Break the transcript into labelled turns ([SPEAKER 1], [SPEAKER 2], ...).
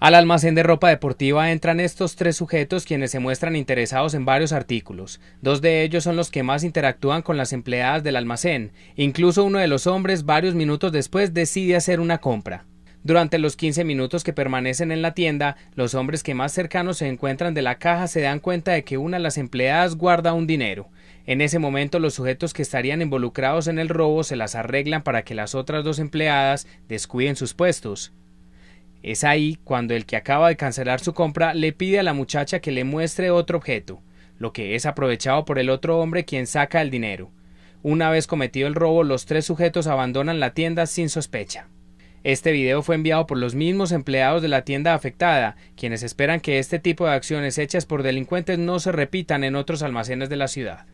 [SPEAKER 1] Al almacén de ropa deportiva entran estos tres sujetos quienes se muestran interesados en varios artículos. Dos de ellos son los que más interactúan con las empleadas del almacén. Incluso uno de los hombres varios minutos después decide hacer una compra. Durante los 15 minutos que permanecen en la tienda, los hombres que más cercanos se encuentran de la caja se dan cuenta de que una de las empleadas guarda un dinero. En ese momento los sujetos que estarían involucrados en el robo se las arreglan para que las otras dos empleadas descuiden sus puestos. Es ahí cuando el que acaba de cancelar su compra le pide a la muchacha que le muestre otro objeto, lo que es aprovechado por el otro hombre quien saca el dinero. Una vez cometido el robo, los tres sujetos abandonan la tienda sin sospecha. Este video fue enviado por los mismos empleados de la tienda afectada, quienes esperan que este tipo de acciones hechas por delincuentes no se repitan en otros almacenes de la ciudad.